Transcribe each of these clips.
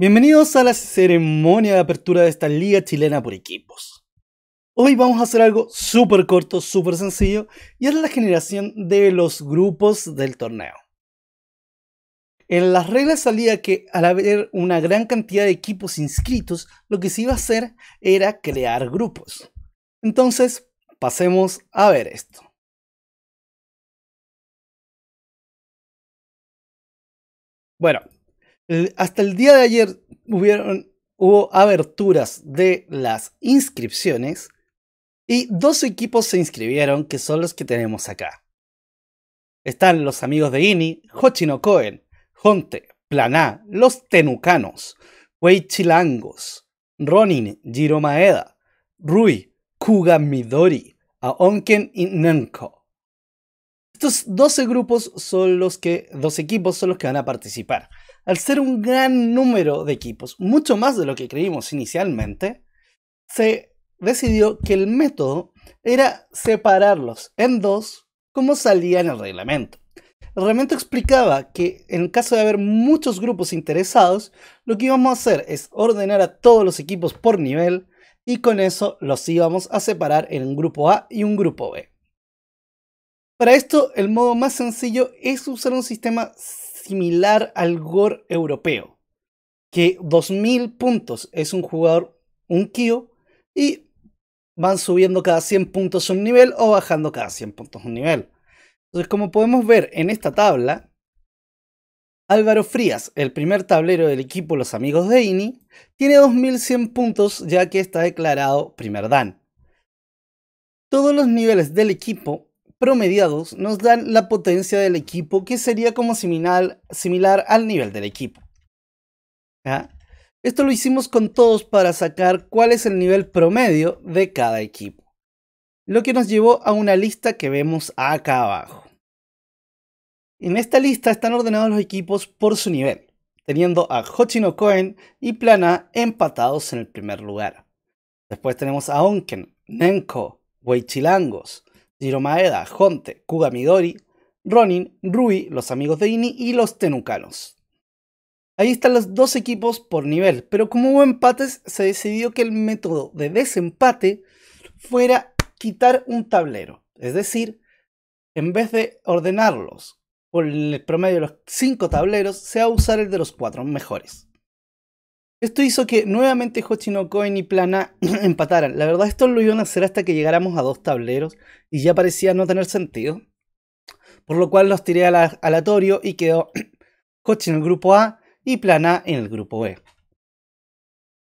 Bienvenidos a la ceremonia de apertura de esta liga chilena por equipos. Hoy vamos a hacer algo súper corto, súper sencillo, y es la generación de los grupos del torneo. En las reglas salía que al haber una gran cantidad de equipos inscritos, lo que se iba a hacer era crear grupos. Entonces, pasemos a ver esto. Bueno, hasta el día de ayer hubieron, hubo aberturas de las inscripciones y dos equipos se inscribieron que son los que tenemos acá. Están los amigos de INI, Hochino Cohen, Jonte, Planá, los Tenucanos, Weichilangos, Ronin, Jiro Rui, Kuga Midori, Aonken y Nenko. Estos 12 grupos son los que, dos equipos son los que van a participar al ser un gran número de equipos, mucho más de lo que creímos inicialmente, se decidió que el método era separarlos en dos como salía en el reglamento. El reglamento explicaba que en caso de haber muchos grupos interesados, lo que íbamos a hacer es ordenar a todos los equipos por nivel y con eso los íbamos a separar en un grupo A y un grupo B. Para esto, el modo más sencillo es usar un sistema similar al gore europeo, que 2.000 puntos es un jugador, un Kyo, y van subiendo cada 100 puntos un nivel o bajando cada 100 puntos un nivel. Entonces, como podemos ver en esta tabla, Álvaro Frías, el primer tablero del equipo Los Amigos de INI, tiene 2100 puntos ya que está declarado primer Dan. Todos los niveles del equipo promediados nos dan la potencia del equipo que sería como similar, similar al nivel del equipo. Esto lo hicimos con todos para sacar cuál es el nivel promedio de cada equipo. Lo que nos llevó a una lista que vemos acá abajo. En esta lista están ordenados los equipos por su nivel, teniendo a Hochino Cohen y Plana empatados en el primer lugar. Después tenemos a Onken, Nenko, Weichilangos Jiromaeda, Maeda, Honte, Kuga Midori, Ronin, Rui, los amigos de Ini y los Tenucanos. Ahí están los dos equipos por nivel, pero como hubo empates, se decidió que el método de desempate fuera quitar un tablero. Es decir, en vez de ordenarlos por el promedio de los cinco tableros, se va a usar el de los cuatro mejores. Esto hizo que nuevamente Cohen y Plana empataran. La verdad, esto lo iban a hacer hasta que llegáramos a dos tableros y ya parecía no tener sentido. Por lo cual los tiré al aleatorio y quedó Hochi en el grupo A y Plana en el grupo B.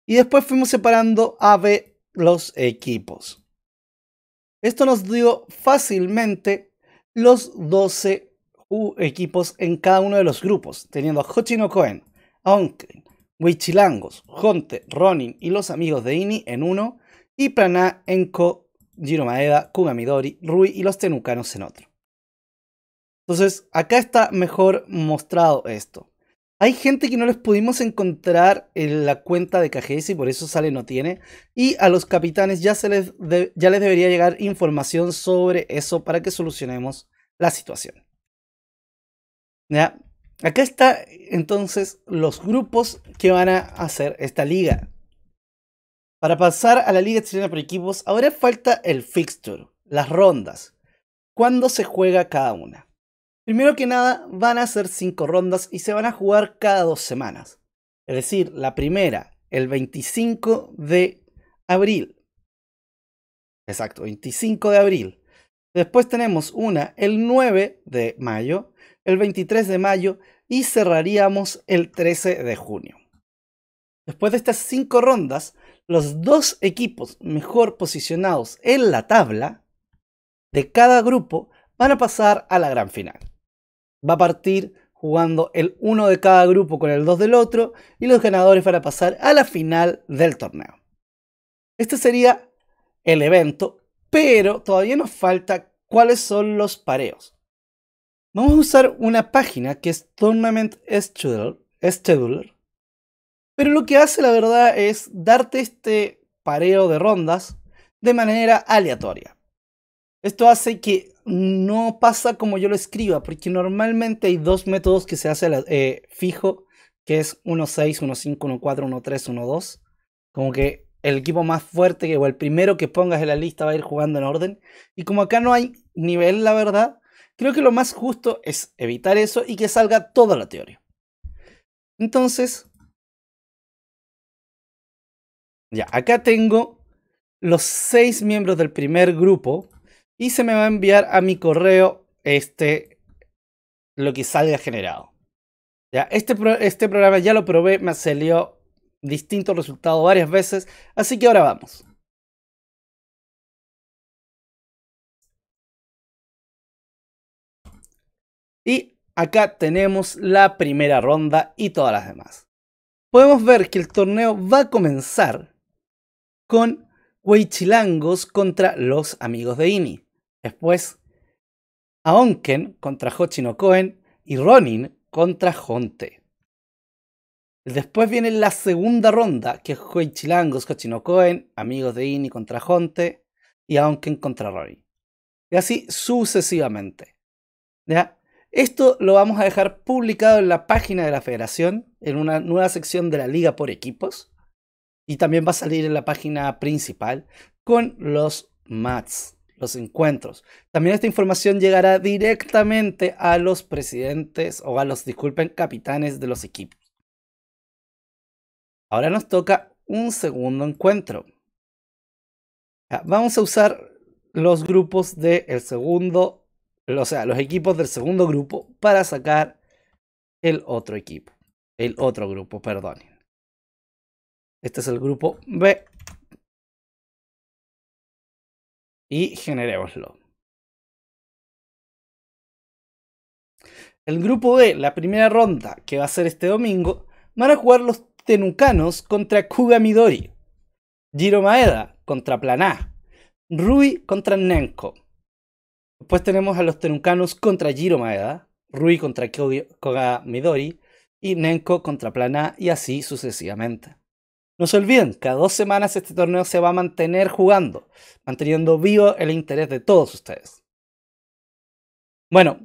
Y después fuimos separando A, B los equipos. Esto nos dio fácilmente los 12 U equipos en cada uno de los grupos, teniendo a cohen aunque Huichilangos, Jonte, Ronin y los amigos de Ini en uno, y plana Enko, Giro Maeda, Rui y los Tenucanos en otro. Entonces, acá está mejor mostrado esto. Hay gente que no les pudimos encontrar en la cuenta de KGS y por eso sale no tiene. Y a los capitanes ya, se les ya les debería llegar información sobre eso para que solucionemos la situación. ¿Ya? Acá está entonces los grupos que van a hacer esta liga. Para pasar a la liga chilena por equipos, ahora falta el fixture, las rondas. ¿Cuándo se juega cada una? Primero que nada, van a ser 5 rondas y se van a jugar cada dos semanas. Es decir, la primera, el 25 de abril. Exacto, 25 de abril. Después tenemos una el 9 de mayo, el 23 de mayo y cerraríamos el 13 de junio. Después de estas cinco rondas, los dos equipos mejor posicionados en la tabla de cada grupo van a pasar a la gran final. Va a partir jugando el uno de cada grupo con el dos del otro y los ganadores van a pasar a la final del torneo. Este sería el evento, pero todavía nos falta cuáles son los pareos. Vamos a usar una página que es Tournament Scheduler, Pero lo que hace la verdad es darte este pareo de rondas de manera aleatoria. Esto hace que no pasa como yo lo escriba, porque normalmente hay dos métodos que se hacen eh, fijo, que es 1.6, 1.5, 1.4, 1.3, 1.2. Como que el equipo más fuerte o el primero que pongas en la lista va a ir jugando en orden. Y como acá no hay nivel, la verdad, Creo que lo más justo es evitar eso y que salga toda la teoría. Entonces, ya, acá tengo los seis miembros del primer grupo y se me va a enviar a mi correo este lo que salga generado. Ya, este, este programa ya lo probé, me salió distinto resultado varias veces, así que ahora vamos. Y acá tenemos la primera ronda y todas las demás. Podemos ver que el torneo va a comenzar con Huichilangos contra los amigos de Ini. Después, Aonken contra Hochino Cohen y Ronin contra Jonte. Después viene la segunda ronda, que es Weichilangos Hochino Cohen, amigos de Ini contra Jonte y Aonken contra Ronin. Y así sucesivamente. Esto lo vamos a dejar publicado en la página de la federación, en una nueva sección de la liga por equipos. Y también va a salir en la página principal con los mats, los encuentros. También esta información llegará directamente a los presidentes o a los, disculpen, capitanes de los equipos. Ahora nos toca un segundo encuentro. Ah, vamos a usar los grupos del de segundo o sea, los equipos del segundo grupo para sacar el otro equipo. El otro grupo, perdón Este es el grupo B. Y generémoslo. El grupo B, la primera ronda que va a ser este domingo, van a jugar los Tenucanos contra Kuga Midori, Jiro Maeda contra Planá, Rui contra Nenko, Después pues tenemos a los Teruncanos contra Jiro Maeda, Rui contra Koga Midori y Nenko contra Plana y así sucesivamente. No se olviden, cada dos semanas este torneo se va a mantener jugando, manteniendo vivo el interés de todos ustedes. Bueno,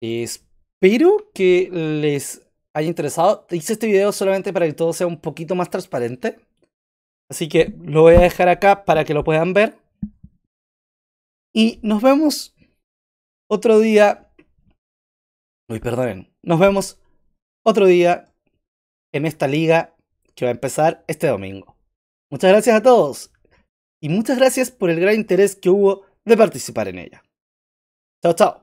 espero que les haya interesado. Hice este video solamente para que todo sea un poquito más transparente. Así que lo voy a dejar acá para que lo puedan ver. Y nos vemos otro día. Uy, perdonen. Nos vemos otro día en esta liga que va a empezar este domingo. Muchas gracias a todos y muchas gracias por el gran interés que hubo de participar en ella. Chao, chao.